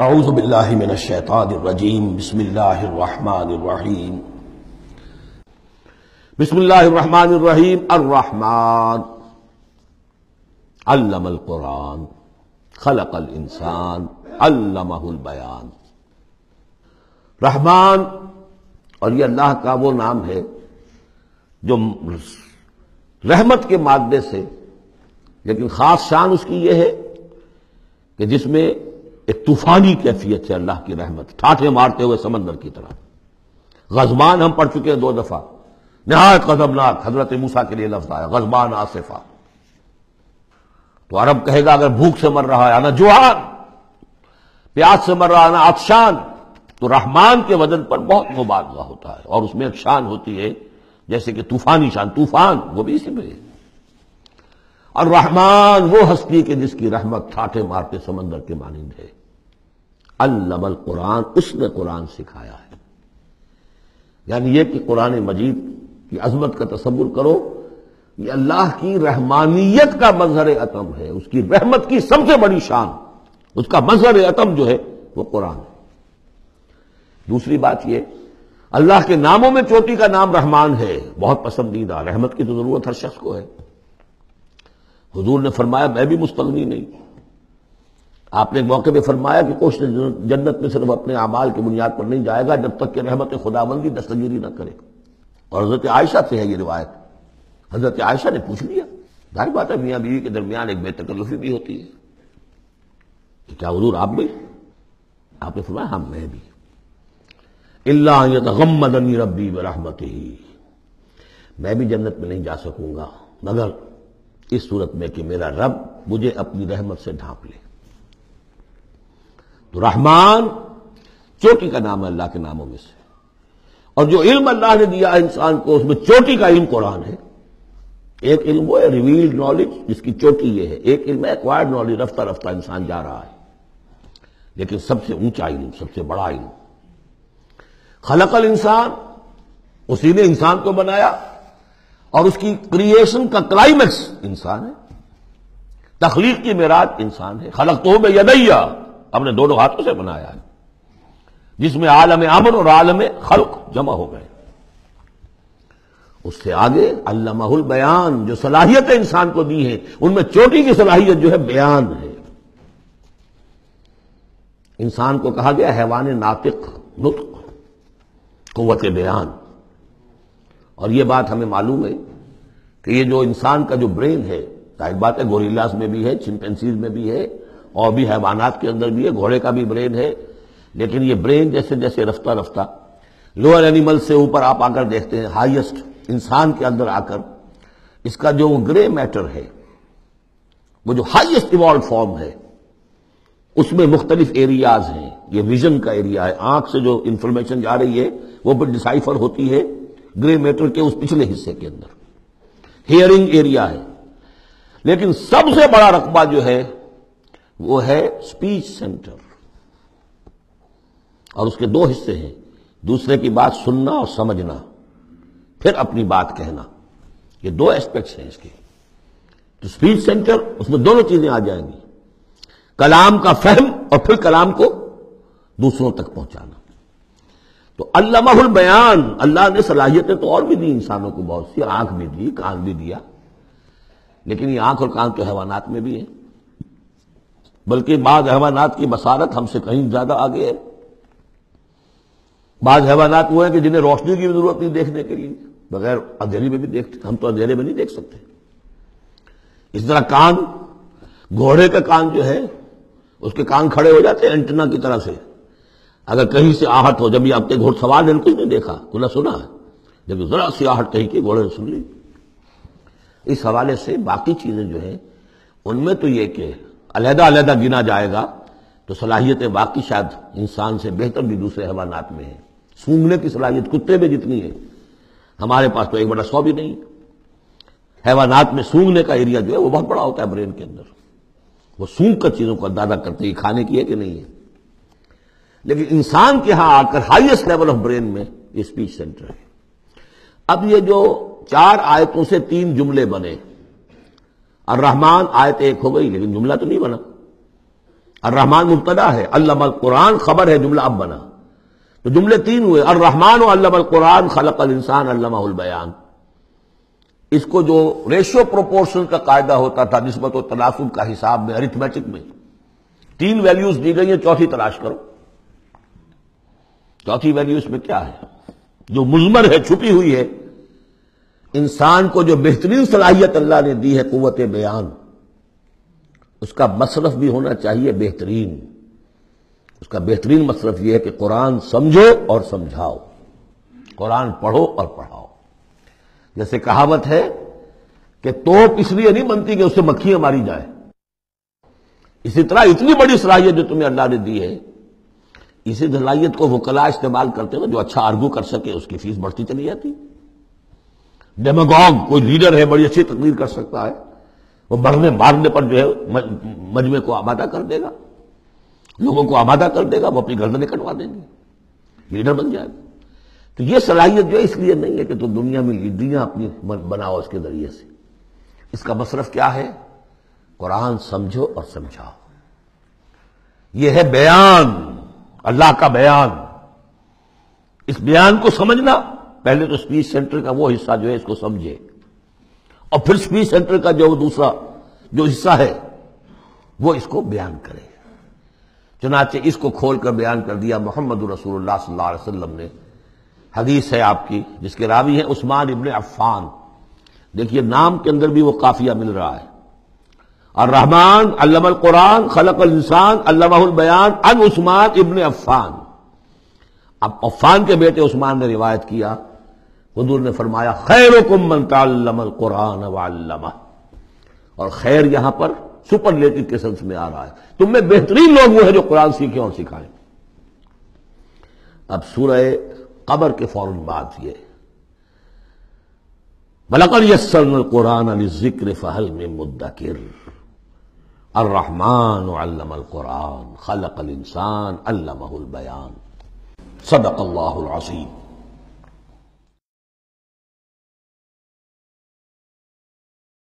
اعوذ باللہ من الشیطان الرجیم بسم اللہ الرحمن الرحیم بسم اللہ الرحمن الرحیم الرحمن علم القرآن خلق الانسان علمہ البیان رحمان اور یہ اللہ کا وہ نام ہے جو رحمت کے مادے سے لیکن خاص شان اس کی یہ ہے کہ جس میں ایک طوفانی کیفیت ہے اللہ کی رحمت ٹھاٹھے مارتے ہوئے سمندر کی طرح غزبان ہم پڑھ چکے ہیں دو دفعہ نہایت غضبناک حضرت موسا کے لیے لفظ آیا غزبان آصفہ تو عرب کہے گا اگر بھوک سے مر رہا ہے آنا جوہان پیاس سے مر رہا ہے نا افشان تو رحمان کے وزن پر بہت مبادلہ ہوتا ہے اور اس میں ایک شان ہوتی ہے جیسے کہ طوفانی شان طوفان وہ بھی اسی میں ہے اور رحمان وہ ہستی کے جس کی رحمت تھاٹے مارتے سمندر کے مانند ہے علم القرآن اس نے قرآن سکھایا ہے یعنی یہ کہ قرآن مجید کی عظمت کا تصور کرو یہ اللہ کی رحمانیت کا مظہر ہے اس کی رحمت کی سب سے بڑی شان اس کا مظہر جو ہے وہ قرآن ہے دوسری بات یہ اللہ کے ناموں میں چوٹی کا نام رحمان ہے بہت پسندیدہ رحمت کی تو ضرورت ہر شخص کو ہے حضور نے فرمایا میں بھی مستغنی نہیں آپ نے ایک موقع پہ فرمایا کہ کوشش جنت میں صرف اپنے اعمال کی بنیاد پر نہیں جائے گا جب تک کہ رحمت خدا بندی دستگیری نہ کرے اور حضرت عائشہ سے ہے یہ روایت حضرت عائشہ نے پوچھ لیا ظاہر بات ہے میاں بیوی کے درمیان ایک بے تکلفی بھی ہوتی ہے کہ کیا حضور آپ بھی آپ نے فرمایا ہم ہاں، میں بھی اللہ ربی رحمت ہی میں بھی جنت میں نہیں جا سکوں گا مگر اس صورت میں کہ میرا رب مجھے اپنی رحمت سے ڈھانپ لے تو رحمان چوٹی کا نام ہے اللہ کے ناموں میں سے اور جو علم اللہ نے دیا انسان کو اس میں چوٹی کا علم قرآن ہے ایک علم وہ ہے ریویلڈ نالج جس کی چوٹی یہ ہے ایک علم ہے ایکوائرڈ نالج رفتہ رفتہ انسان جا رہا ہے لیکن سب سے اونچا علم سب سے بڑا علم خلق الانسان اسی نے انسان کو بنایا اور اس کی کریشن کا کلائمیکس انسان ہے تخلیق کی معراج انسان ہے خلق تو میں یدیا نے دونوں ہاتھوں سے بنایا ہے جس میں عالم امن اور عالم خلق جمع ہو گئے اس سے آگے علامہ البیان جو صلاحیتیں انسان کو دی ہیں ان میں چوٹی کی صلاحیت جو ہے بیان ہے انسان کو کہا گیا حیوان ناطق نطق قوت بیان اور یہ بات ہمیں معلوم ہے کہ یہ جو انسان کا جو برین ہے بات ہے گوریلاس میں بھی ہے چمپینسیز میں بھی ہے اور بھی حیوانات کے اندر بھی ہے گھوڑے کا بھی برین ہے لیکن یہ برین جیسے جیسے رفتہ رفتہ لوئر اینیمل سے اوپر آپ آ کر دیکھتے ہیں ہائیسٹ انسان کے اندر آ کر اس کا جو گرے میٹر ہے وہ جو ہائیسٹ ایوالڈ فارم ہے اس میں مختلف ایریاز ہیں یہ ویژن کا ایریا ہے آنکھ سے جو انفارمیشن جا رہی ہے وہ پھر ڈسائفر ہوتی ہے گرے میٹر کے اس پچھلے حصے کے اندر ہیئرنگ ایریا ہے لیکن سب سے بڑا رقبہ جو ہے وہ ہے سپیچ سینٹر اور اس کے دو حصے ہیں دوسرے کی بات سننا اور سمجھنا پھر اپنی بات کہنا یہ دو اسپیکٹس ہیں اس کے تو سپیچ سینٹر اس میں دونوں چیزیں آ جائیں گی کلام کا فہم اور پھر کلام کو دوسروں تک پہنچانا تو علامہ البیان اللہ نے صلاحیتیں تو اور بھی دی انسانوں کو بہت سی آنکھ بھی دی کان بھی دیا لیکن یہ آنکھ اور کان تو حیوانات میں بھی ہیں بلکہ بعض حیوانات کی بسارت ہم سے کہیں زیادہ آگے ہے بعض حیوانات وہ ہیں کہ جنہیں روشنی کی بھی ضرورت نہیں دیکھنے کے لیے بغیر اندھیرے میں بھی دیکھتے ہم تو اندھیرے میں نہیں دیکھ سکتے اس طرح کان گھوڑے کا کان جو ہے اس کے کان کھڑے ہو جاتے ہیں انٹنا کی طرح سے اگر کہیں سے آہٹ ہو جب یہ آپ گھوڑ سوال سوار کچھ نہیں دیکھا کھلا سنا جب ذرا سی آہٹ کہیں کہ گھوڑے نے سن لی اس حوالے سے باقی چیزیں جو ہیں ان میں تو یہ کہ علیحدہ علیحدہ گنا جائے گا تو صلاحیتیں واقعی شاید انسان سے بہتر بھی دوسرے حیوانات میں ہیں سونگنے کی صلاحیت کتے میں جتنی ہے ہمارے پاس تو ایک بڑا سو بھی نہیں حیوانات میں سونگنے کا ایریا جو ہے وہ بہت بڑا ہوتا ہے برین کے اندر وہ سونگ کر چیزوں کو اندازہ کرتے ہیں کھانے کی ہے کہ نہیں ہے لیکن انسان کے ہاں آ کر ہائیسٹ لیول آف برین میں اسپیچ سینٹر ہے اب یہ جو چار آیتوں سے تین جملے بنے الرحمان آیت ایک ہو گئی لیکن جملہ تو نہیں بنا الرحمان مبتدا ہے علم قرآن خبر ہے جملہ اب بنا تو جملے تین ہوئے الرحمان و علم القرآن قرآن خلق السان علامہ البیان اس کو جو ریشو پروپورشن کا قاعدہ ہوتا تھا نسبت و تناسب کا حساب میں ارتھمیٹک میں تین ویلیوز دی گئی ہیں چوتھی تلاش کرو چوتھی ویلیوز اس میں کیا ہے جو مزمر ہے چھپی ہوئی ہے انسان کو جو بہترین صلاحیت اللہ نے دی ہے قوت بیان اس کا مصرف بھی ہونا چاہیے بہترین اس کا بہترین مصرف یہ ہے کہ قرآن سمجھو اور سمجھاؤ قرآن پڑھو اور پڑھاؤ جیسے کہاوت ہے کہ توپ اس لیے نہیں بنتی کہ اس سے ماری جائیں اسی طرح اتنی بڑی صلاحیت جو تمہیں اللہ نے دی ہے اسی صلاحیت کو وہ استعمال کرتے ہوئے جو اچھا آرگو کر سکے اس کی فیس بڑھتی چلی جاتی ڈیموگ کوئی لیڈر ہے بڑی اچھی تقریر کر سکتا ہے وہ مرنے مارنے پر جو ہے مجمع کو آبادہ کر دے گا لوگوں کو آبادہ کر دے گا وہ اپنی گردنیں کٹوا دیں گے لیڈر بن جائے گا تو یہ صلاحیت جو ہے اس لیے نہیں ہے کہ تم دنیا میں لیڈریاں اپنی بناؤ اس کے ذریعے سے اس کا مصرف کیا ہے قرآن سمجھو اور سمجھاؤ یہ ہے بیان اللہ کا بیان اس بیان کو سمجھنا پہلے تو اسپیچ سینٹر کا وہ حصہ جو ہے اس کو سمجھے اور پھر اسپیچ سینٹر کا جو دوسرا جو حصہ ہے وہ اس کو بیان کرے چنانچہ اس کو کھول کر بیان کر دیا محمد رسول اللہ صلی اللہ علیہ وسلم نے حدیث ہے آپ کی جس کے راوی ہیں عثمان ابن عفان دیکھیے نام کے اندر بھی وہ قافیہ مل رہا ہے اور رحمان القرآن خلق الانسان البیان ان عثمان ابن عفان اب عفان کے بیٹے عثمان نے روایت کیا حضور نے فرمایا خیر من تعلم القرآن وعلمہ اور خیر یہاں پر سپر لیٹک کے سنس میں آ رہا ہے تم میں بہترین لوگ وہ ہیں جو قرآن سیکھیں اور سکھائیں اب سورہ قبر کے فوراً بات یہ ملک یس القرآن ذکر فہل میں مدکر الرحمن علم القرآن خلق الانسان علمہ البیان صدق اللہ العظیم